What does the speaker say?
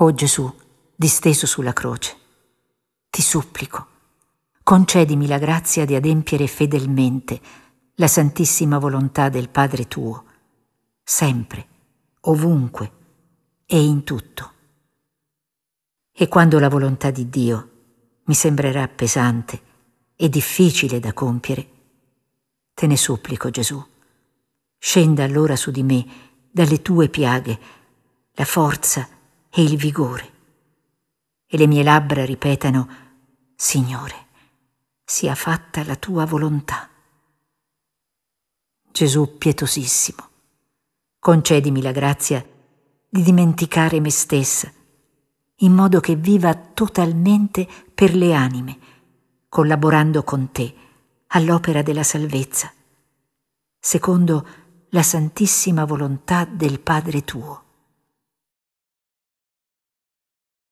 Oh Gesù, disteso sulla croce, ti supplico, concedimi la grazia di adempiere fedelmente la santissima volontà del Padre tuo, sempre, ovunque e in tutto. E quando la volontà di Dio mi sembrerà pesante e difficile da compiere, te ne supplico, Gesù, scenda allora su di me dalle tue piaghe la forza di e il vigore. E le mie labbra ripetano, Signore, sia fatta la tua volontà. Gesù pietosissimo, concedimi la grazia di dimenticare me stessa, in modo che viva totalmente per le anime, collaborando con te all'opera della salvezza, secondo la santissima volontà del Padre tuo.